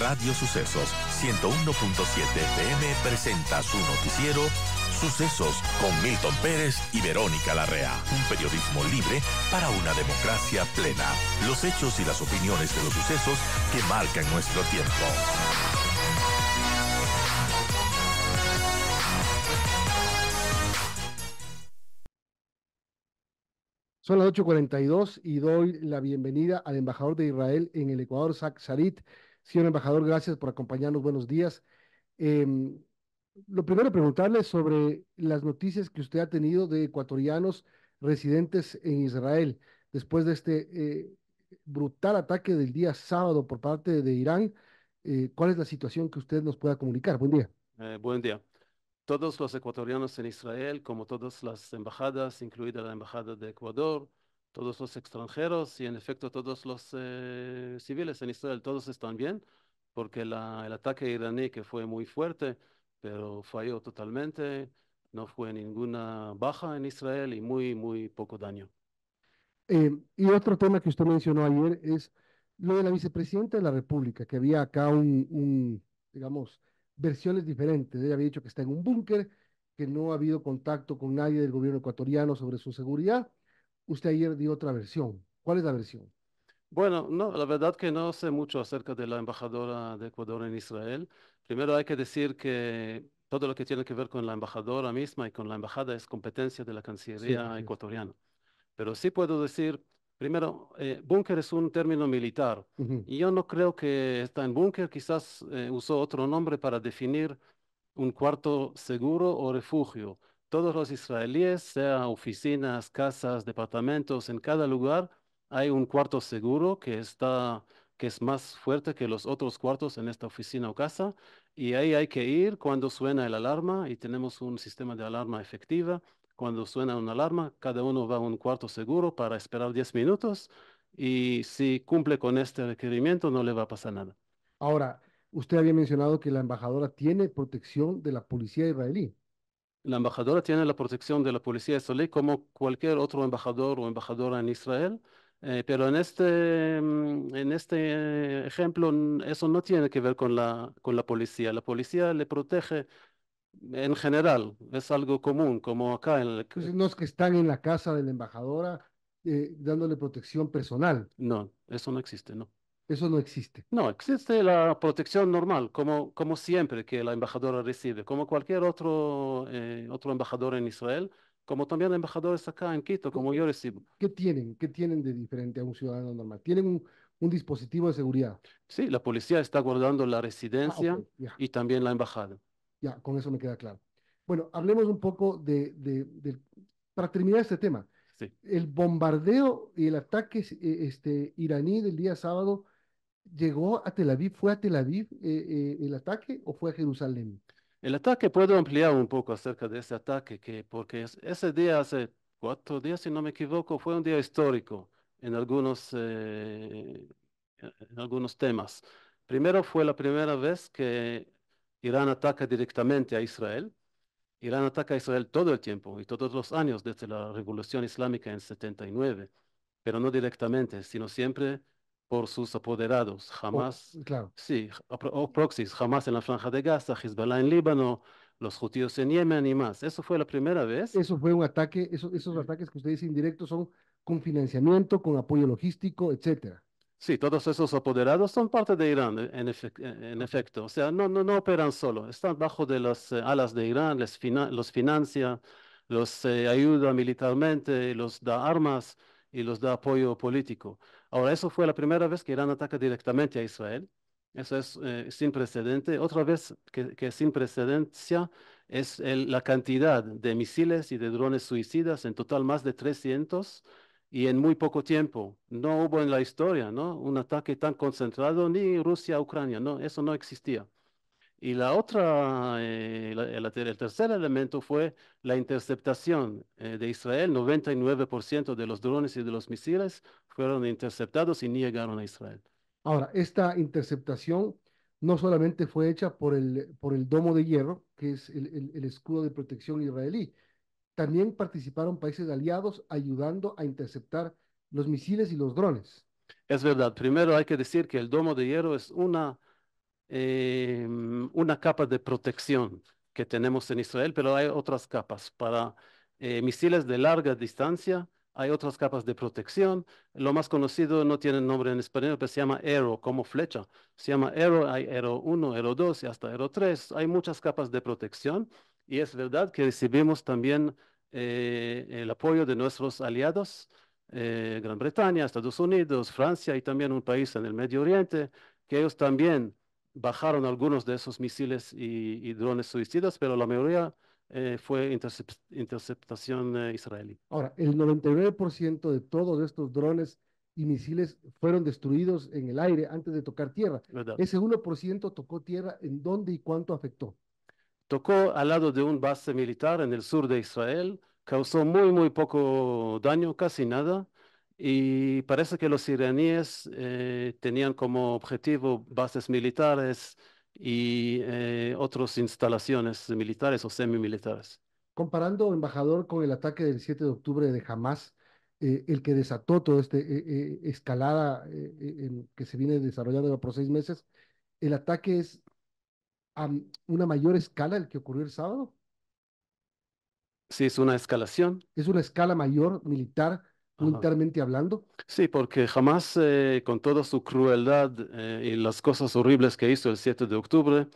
Radio Sucesos 101.7 FM presenta su noticiero Sucesos con Milton Pérez y Verónica Larrea. Un periodismo libre para una democracia plena. Los hechos y las opiniones de los sucesos que marcan nuestro tiempo. Son las 8.42 y doy la bienvenida al embajador de Israel en el Ecuador, Zach Sarit. Señor embajador, gracias por acompañarnos. Buenos días. Em, lo primero, preguntarle sobre las noticias que usted ha tenido de ecuatorianos residentes en Israel después de este eh, brutal ataque del día sábado por parte de Irán. Eh, ¿Cuál es la situación que usted nos pueda comunicar? Buen día. Eh, buen día. Todos los ecuatorianos en Israel, como todas las embajadas, incluida la Embajada de Ecuador, todos los extranjeros y en efecto todos los eh, civiles en Israel, todos están bien, porque la, el ataque iraní que fue muy fuerte, pero falló totalmente, no fue ninguna baja en Israel y muy, muy poco daño. Em, y otro tema que usted mencionó ayer es lo de la vicepresidenta de la República, que había acá un, un digamos, versiones diferentes. Ella había dicho que está en un búnker, que no ha habido contacto con nadie del gobierno ecuatoriano sobre su seguridad usted ayer dio otra versión. ¿Cuál es la versión? Bueno, no, la verdad que no sé mucho acerca de la embajadora de Ecuador en Israel. Primero hay que decir que todo lo que tiene que ver con la embajadora misma y con la embajada es competencia de la Cancillería ecuatoriana. Pero sí puedo decir, primero, eh, búnker es un término militar y yo no creo que está en búnker, quizás eh, usó otro nombre para definir un cuarto seguro o refugio todos los israelíes, sea oficinas, casas, departamentos, en cada lugar hay un cuarto seguro que está que es más fuerte que los otros cuartos en esta oficina o casa y ahí hay que ir cuando suena el alarma y tenemos un sistema de alarma efectiva. Cuando suena una alarma, cada uno va a un cuarto seguro para esperar 10 minutos y si cumple con este requerimiento no le va a pasar nada. Ahora, usted había mencionado que la embajadora tiene protección de la policía israelí. La embajadora tiene la protección de la policía de israelí como cualquier otro embajador o embajadora en Israel, eh, pero en este, mm, este ejemplo mm, eso no tiene que ver con la, con la policía. La policía le protege en general, es algo común, como acá en el... no es que están en la casa de la embajadora eh, dándole protección personal. No, eso no existe, no. Eso no existe. No, existe la protección normal, como, como siempre que la embajadora recibe, como cualquier otro, eh, otro embajador en Israel, como también embajadores acá en Quito, como yo recibo. ¿Qué tienen? ¿Qué tienen de diferente a un ciudadano normal? ¿Tienen un, dispositivo de seguridad? Sí, la policía está guardando la ah, residencia y también la embajada. Ya, con eso me queda claro. Bueno, hablemos un poco de, para terminar este tema. El bombardeo y el ataque eh, este, iraní del día sábado llegó a Tel Aviv, ¿fue a Tel Aviv eh, eh, el ataque o fue a Jerusalén? El ataque, puedo ampliar un poco acerca de ese ataque, que, porque ese día, hace cuatro días, si no me equivoco, fue un día histórico en algunos, eh, en algunos temas. Primero fue la primera vez que Irán ataca directamente a Israel. Irán ataca a Israel todo el tiempo y todos los años desde la Revolución Islámica en 79, pero no directamente, sino siempre por sus apoderados, jamás, claro. sí, o proxies, jamás en la franja de Gaza, Hezbollah en Líbano, los judíos en Yemen y más. Eso fue la primera vez. Eso fue un ataque, esos ataques que usted dice indirectos son con financiamiento, con apoyo logístico, etcétera. Sí, todos esos apoderados son parte de Irán, eh, en, eh, en efecto. O sea, no, no, no, operan solo, están bajo de las eh, alas de Irán, les los financia, los ayuda militarmente, los da armas y los da apoyo político. Ahora, eso fue la primera vez que Irán ataca directamente a Israel. Eso es eh, sin precedente. Otra vez que, que sin precedencia es la cantidad de misiles y de drones suicidas, en total más de 300 y en muy poco tiempo. No hubo en la historia ¿no? un ataque tan concentrado, ni Rusia-Ucrania, no, eso no existía. Y la otra, eh, el, tercer elemento fue la interceptación eh, de Israel. 99% de los drones y de los misiles fueron interceptados y ni llegaron a Israel. Ahora, esta interceptación no solamente fue hecha por el, por el domo de hierro, que es el, el escudo de protección israelí, también participaron países aliados ayudando a interceptar los misiles y los drones. Es verdad, primero hay que decir que el domo de hierro es una Em, una capa de protección que tenemos en Israel, pero hay otras capas para eh, misiles de larga distancia, hay otras capas de protección. Lo más conocido no tiene nombre en español, pero se llama Aero, como flecha. Se llama Aero, hay Aero 1, Aero 2 y hasta Aero 3. Hay muchas capas de protección y es verdad que recibimos también eh, el apoyo de nuestros aliados, eh, Gran Bretaña, Estados Unidos, Francia y también un país en el Medio Oriente, que ellos también bajaron algunos de esos misiles y, drones suicidas, pero la mayoría eh, fue interceptación eh, israelí. Ahora, el 99% de todos estos drones y misiles fueron destruidos en el aire antes de tocar tierra. Ese 1% tocó tierra, ¿en dónde y cuánto afectó? Tocó al lado de un base militar en el sur de Israel, causó muy, muy poco daño, casi nada y parece que los iraníes eh, tenían como objetivo bases militares y eh, otras instalaciones militares o semi-militares. Comparando, embajador, con el ataque del 7 de octubre de Hamas, eh, el que desató toda esta escalada que se viene desarrollando por seis meses, ¿el ataque es a una mayor escala el que ocurrió el sábado? Sí, es una escalación. Es una escala mayor militar militarmente hablando. Sí, porque jamás eh, con toda su crueldad eh, y las cosas horribles que hizo el 7 de octubre,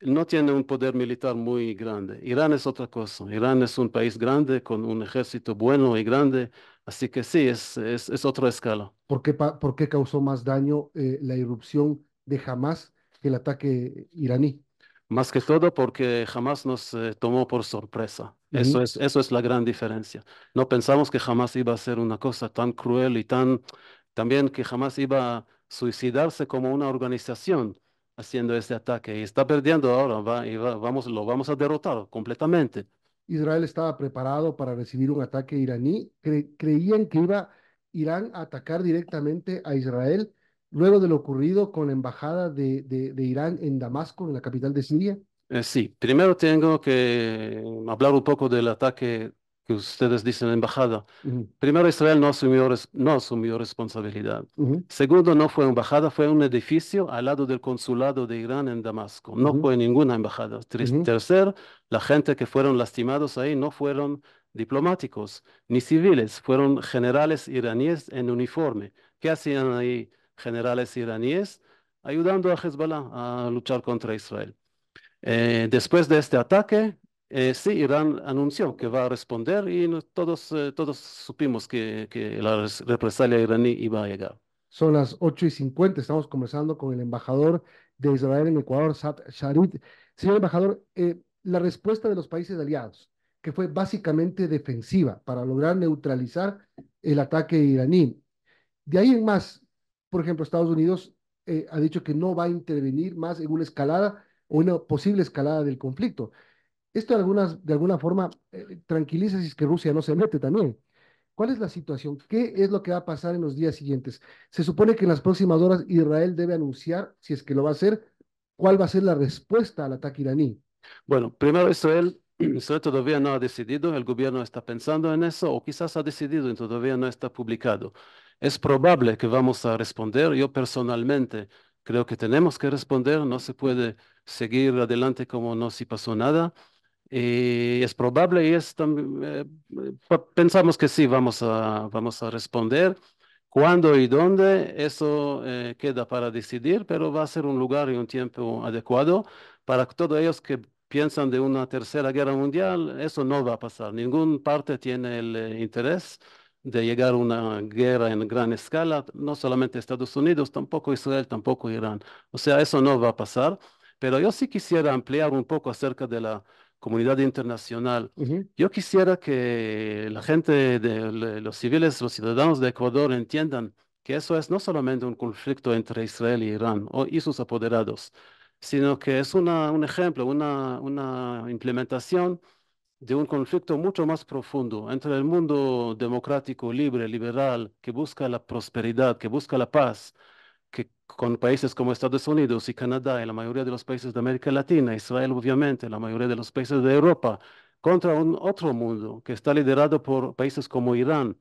no tiene un poder militar muy grande. Irán es otra cosa. Irán es un país grande con un ejército bueno y grande. Así que sí, es, es, otra escala. ¿Por qué, ¿Por qué, causó más daño eh, la irrupción de Hamas que el ataque iraní? Más que todo porque jamás nos eh, tomó por sorpresa. Eso es, eso es la gran diferencia. No pensamos que jamás iba a ser una cosa tan cruel y tan, también que jamás iba a suicidarse como una organización haciendo este ataque. Y está perdiendo ahora, vamos, lo vamos a derrotar completamente. Israel estaba preparado para recibir un ataque iraní. creían que iba Irán a atacar directamente a Israel luego de lo ocurrido con la embajada de, de, Irán en Damasco, en la capital de Siria? Eh, sí, primero tengo que hablar un poco del ataque que ustedes dicen embajada. Primero, Israel no asumió, no asumió responsabilidad. Segundo, no fue embajada, fue un edificio al lado del consulado de Irán en Damasco. No fue ninguna embajada. Tercer, la gente que fueron lastimados ahí no fueron diplomáticos ni civiles, fueron generales iraníes en uniforme. ¿Qué hacían ahí? generales iraníes, ayudando a Hezbollah a luchar contra Israel. Eh, después de este ataque, eh, sí, Irán anunció que va a responder y todos, eh, todos supimos que, que la represalia iraní iba a llegar. Son las ocho y estamos conversando con el embajador de Israel en Ecuador, Sat Sharit. Señor embajador, la respuesta de los países aliados, que fue básicamente defensiva para lograr neutralizar el ataque iraní. De ahí en más, por ejemplo, Estados Unidos eh, ha dicho que no va a intervenir más en una escalada o una posible escalada del conflicto. Esto de, algunas, de alguna forma eh, tranquiliza si es que Rusia no se mete también. ¿Cuál es la situación? ¿Qué es lo que va a pasar en los días siguientes? Se supone que en las próximas horas Israel debe anunciar, si es que lo va a hacer, cuál va a ser la respuesta al ataque iraní. Bueno, primero Israel, Israel todavía no ha decidido, el gobierno está pensando en eso o quizás ha decidido y todavía no está publicado. Es probable que vamos a responder. Yo personalmente creo que tenemos que responder. No se puede seguir adelante como no si pasó nada. Y eh, es probable y es eh, eh, pensamos que sí, vamos a, vamos a responder. ¿Cuándo y dónde? Eso queda para decidir, pero va a ser un lugar y un tiempo adecuado para todos ellos que piensan de una tercera guerra mundial. Eso no va a pasar. ninguna parte tiene el interés de llegar a una guerra en gran escala, no solamente Estados Unidos, tampoco Israel, tampoco Irán. O sea, eso no va a pasar, pero yo sí quisiera ampliar un poco acerca de la comunidad internacional. Yo quisiera que la gente, de los civiles, los ciudadanos de Ecuador entiendan que eso es no solamente un conflicto entre Israel e Irán y sus apoderados, sino que es una, un ejemplo, una, una implementación de un conflicto mucho más profundo entre el mundo democrático, libre, liberal, que busca la prosperidad, que busca la paz, que con países como Estados Unidos y Canadá y la mayoría de los países de América Latina, Israel obviamente, la mayoría de los países de Europa, contra un otro mundo que está liderado por países como Irán,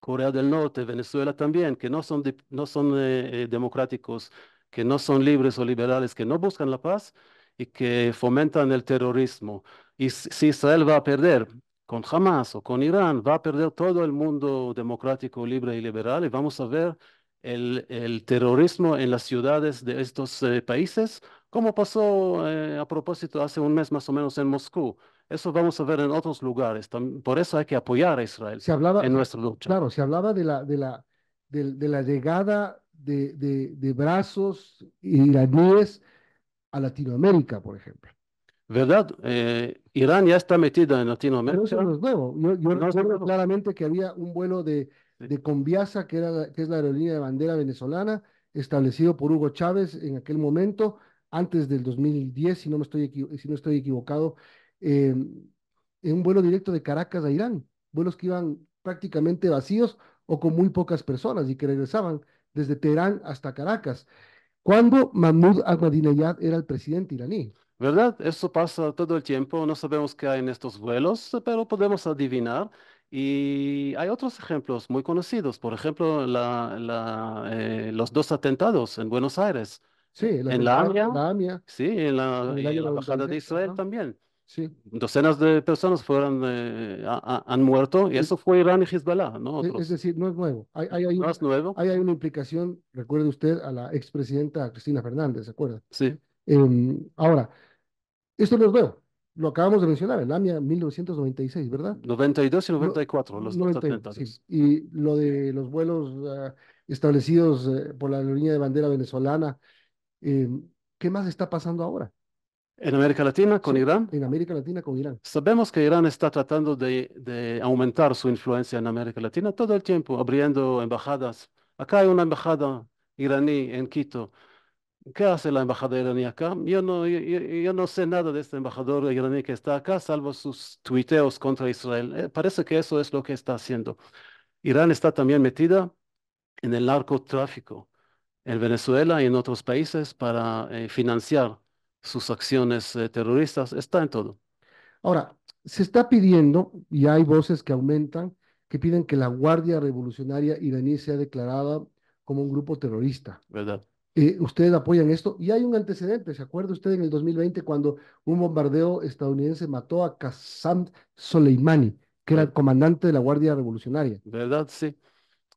Corea del Norte, Venezuela también, que no son, no son eh, eh, democráticos, que no son libres o liberales, que no buscan la paz y que fomentan el terrorismo. Y si Israel va a perder con Hamas o con Irán, va a perder todo el mundo democrático, libre y liberal y vamos a ver el, terrorismo en las ciudades de estos eh, países, como pasó eh, a propósito hace un mes más o menos en Moscú. Eso vamos a ver en otros lugares. Por eso hay que apoyar a Israel en nuestra lucha. Claro, se hablaba de la, de la, la llegada de, de brazos iraníes a Latinoamérica, por ejemplo. ¿verdad? Eh, Irán ya está metida en Latinoamérica. Pero no es nuevo. claramente que había un vuelo de, de Conviasa, que, era, es la aerolínea de bandera venezolana, establecido por Hugo Chávez en aquel momento, antes del 2010, si no, me estoy, si no estoy equivocado, em, en un vuelo directo de Caracas a Irán. Vuelos que iban prácticamente vacíos o con muy pocas personas y que regresaban desde Teherán hasta Caracas, cuando Mahmoud Ahmadinejad era el presidente iraní. ¿Verdad? Eso pasa todo el tiempo. No sabemos qué hay en estos vuelos, pero podemos adivinar. Y hay otros ejemplos muy conocidos. Por ejemplo, la, eh, los dos atentados en Buenos Aires. Sí, en la AMIA. La AMIA sí, en la, en de Israel también. Sí. Docenas de personas fueron, eh, han muerto y eso fue Irán y Hezbollah, ¿no? Es decir, no es nuevo. Hay, hay, nuevo. Hay, una implicación, recuerde usted, a la expresidenta Cristina Fernández, ¿se acuerda? Sí. Em, ahora, esto los veo. Lo acabamos de mencionar, el AMIA 1996, ¿verdad? 92 y 94, los 90, sí. Y lo de los vuelos ah, establecidos eh, por la línea de bandera venezolana. Em, ¿Qué más está pasando ahora? En América Latina, con Irán. En América Latina, con Irán. Sabemos que Irán está tratando de, de, aumentar su influencia en América Latina todo el tiempo, abriendo embajadas. Acá hay una embajada iraní en Quito. ¿Qué hace la embajada iraní acá? Yo no, yo, no sé nada de este embajador iraní que está acá, salvo sus tuiteos contra Israel. Eh, parece que eso es lo que está haciendo. Irán está también metida en el narcotráfico en Venezuela y en otros países para eh, financiar sus acciones eh, terroristas. Está en todo. Ahora, se está pidiendo, y hay voces que aumentan, que piden que la Guardia Revolucionaria iraní sea declarada como un grupo terrorista. ¿Verdad? Eh, ustedes apoyan esto. Y hay un antecedente, ¿se acuerda usted en el 2020 cuando un bombardeo estadounidense mató a Kassam Soleimani, que era el comandante de la Guardia Revolucionaria? ¿Verdad? Sí.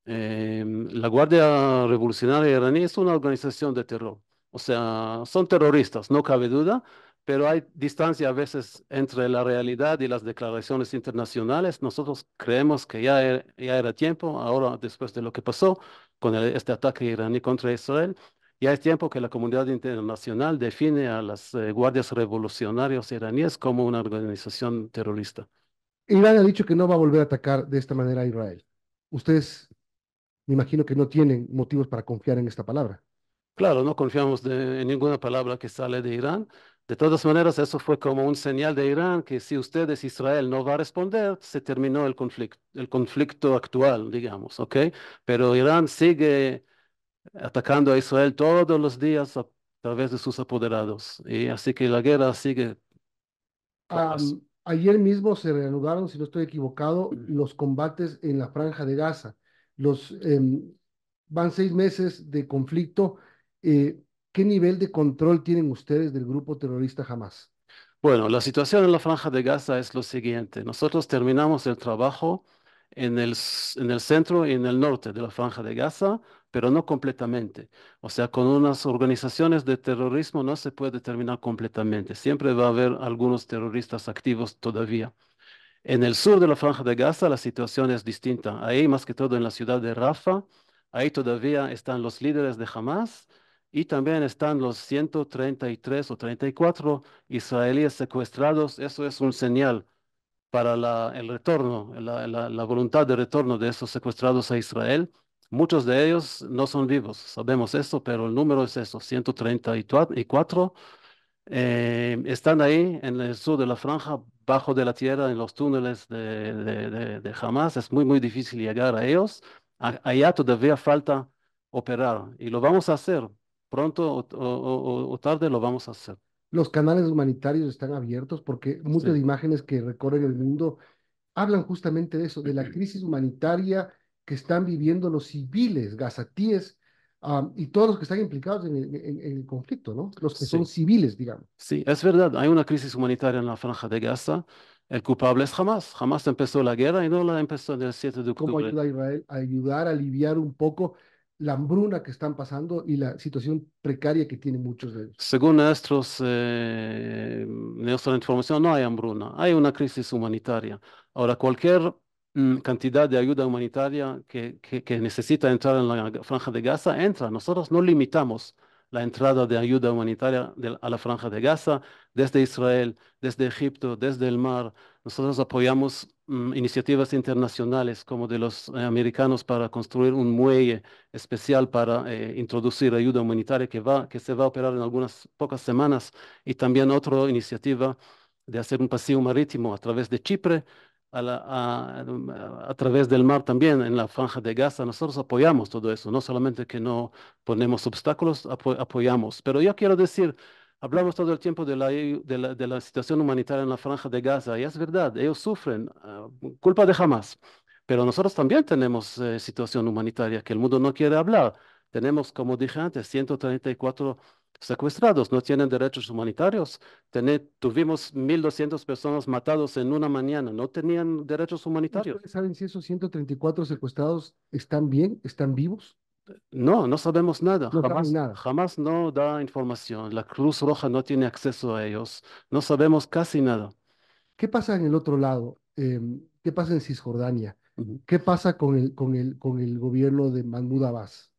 Em, la Guardia Revolucionaria iraní es una organización de terror. O sea, son terroristas, no cabe duda, pero hay distancia a veces entre la realidad y las declaraciones internacionales. Nosotros creemos que ya era, ya era tiempo, ahora después de lo que pasó con este ataque iraní contra Israel, ya es tiempo que la comunidad internacional define a las eh, guardias revolucionarias iraníes como una organización terrorista. Irán ha dicho que no va a volver a atacar de esta manera a Israel. Ustedes, me imagino que no tienen motivos para confiar en esta palabra. Claro, no confiamos en ninguna palabra que sale de Irán. De todas maneras, eso fue como un señal de Irán que si ustedes, Israel, no va a responder, se terminó el conflicto, el conflicto actual, digamos, ¿ok? Pero Irán sigue atacando a Israel todos los días a través de sus apoderados. Y así que la guerra sigue. ayer mismo se reanudaron, si no estoy equivocado, los combates en la franja de Gaza. Los, em, van seis meses de conflicto. Eh, ¿Qué nivel de control tienen ustedes del grupo terrorista Hamas? Bueno, la situación en la franja de Gaza es lo siguiente. Nosotros terminamos el trabajo en el, en el centro y en el norte de la franja de Gaza, pero no completamente. O sea, con unas organizaciones de terrorismo no se puede terminar completamente. Siempre va a haber algunos terroristas activos todavía. En el sur de la franja de Gaza la situación es distinta. Ahí, más que todo en la ciudad de Rafa, ahí todavía están los líderes de Hamas y también están los 133 o 34 israelíes secuestrados. Eso es un señal para la, el retorno, la, voluntad de retorno de estos secuestrados a Israel. Muchos de ellos no son vivos, sabemos eso, pero el número es eso, 134. Eh, están ahí en el sur de la franja, bajo de la tierra, en los túneles de, de, de, Hamas. Es muy, muy difícil llegar a ellos. allá todavía falta operar y lo vamos a hacer. Pronto o tarde lo vamos a hacer los canales humanitarios están abiertos porque muchas imágenes que recorren el mundo hablan justamente de eso, de la crisis humanitaria que están viviendo los civiles gazatíes y todos los que están implicados en el, conflicto, ¿no? Los que son civiles, digamos. Sí, es verdad, hay una crisis humanitaria en la franja de Gaza. El culpable es Hamas. Hamas empezó la guerra y no la empezó en el 7 de octubre. ¿Cómo ayuda a Israel a ayudar a aliviar un poco la hambruna que están pasando y la situación precaria que tienen muchos de ellos. Según nuestros, eh, nuestra información, no hay hambruna, hay una crisis humanitaria. Ahora, cualquier mm, cantidad de ayuda humanitaria que, que, necesita entrar en la franja de Gaza, entra. Nosotros no limitamos la entrada de ayuda humanitaria a la franja de Gaza desde Israel, desde Egipto, desde el mar. Nosotros apoyamos Mm, iniciativas internacionales como de los eh, americanos para construir un muelle especial para eh, introducir ayuda humanitaria que, va, que se va a operar en algunas pocas semanas y también otra iniciativa de hacer un pasillo marítimo a través de Chipre, a, a, través del mar también en la franja de Gaza. Nosotros apoyamos todo eso, no solamente que no ponemos obstáculos, apoyamos. Pero yo quiero decir Hablamos todo el tiempo de la, de la, situación humanitaria en la franja de Gaza y es verdad, ellos sufren, ah, culpa de Hamas, pero nosotros también tenemos eh, situación humanitaria que el mundo no quiere hablar. Tenemos, como dije antes, 134 secuestrados, no tienen derechos humanitarios. tuvimos 1.200 personas matadas en una mañana, no tenían derechos humanitarios. ¿Saben si esos 134 secuestrados están bien, están vivos? No, no sabemos nada. jamás, no da información. La Cruz Roja no tiene acceso a ellos. No sabemos casi nada. ¿Qué pasa en el otro lado? Em, ¿Qué pasa en Cisjordania? ¿Qué pasa con el, con el, con el gobierno de Mahmoud Abbas?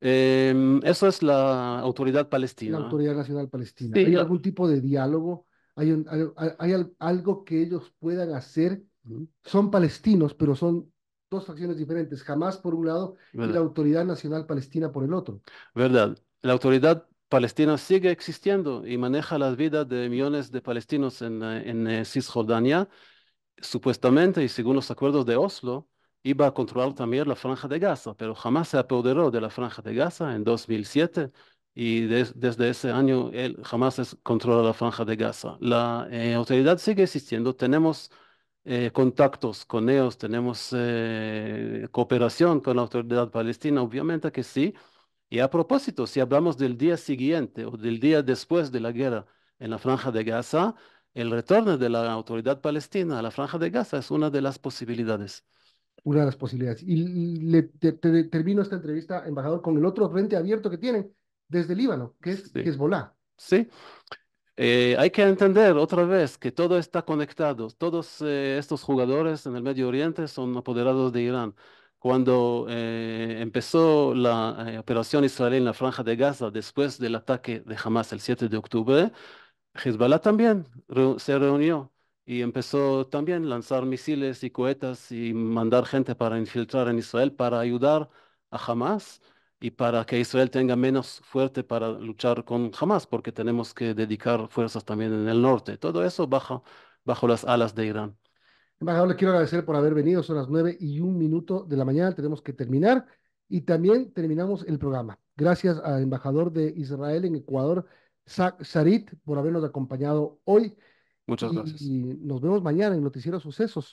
Esa em, eso es la autoridad palestina. La autoridad nacional palestina. ¿Hay algún tipo de diálogo? ¿Hay, algo que ellos puedan hacer? Son palestinos, pero son dos facciones diferentes, jamás por un lado y la Autoridad Nacional Palestina por el otro. ¿Verdad? La Autoridad Palestina sigue existiendo y maneja las vidas de millones de palestinos en, eh, en eh, Cisjordania, supuestamente y según los acuerdos de Oslo, iba a controlar también la franja de Gaza, pero jamás se apoderó de la franja de Gaza en 2007 y desde ese año él jamás controla la franja de Gaza. La eh, autoridad sigue existiendo, tenemos eh, contactos con ellos, tenemos eh, cooperación con la autoridad palestina, obviamente que sí. Y a propósito, si hablamos del día siguiente o del día después de la guerra en la franja de Gaza, el retorno de la autoridad palestina a la franja de Gaza es una de las posibilidades. Una de las posibilidades. Y le, termino esta entrevista, embajador, con el otro frente abierto que tienen desde Líbano, que es es Hezbollah. Sí, eh, hay que entender otra vez que todo está conectado. Todos eh, estos jugadores en el Medio Oriente son apoderados de Irán. Cuando eh, empezó la operación israelí en la franja de Gaza después del ataque de Hamas el 7 de octubre, Hezbollah también se reunió y empezó también a lanzar misiles y cohetas y mandar gente para infiltrar en Israel para ayudar a Hamas y para que Israel tenga menos fuerte para luchar con Hamas, porque tenemos que dedicar fuerzas también en el norte. Todo eso bajo, bajo las alas de Irán. Embajador, le quiero agradecer por haber venido. Son las nueve y un minuto de la mañana. Tenemos que terminar y también terminamos el programa. Gracias al embajador de Israel en Ecuador, Zach Sarit, por habernos acompañado hoy. Muchas gracias. Y nos vemos mañana en Noticiero Sucesos.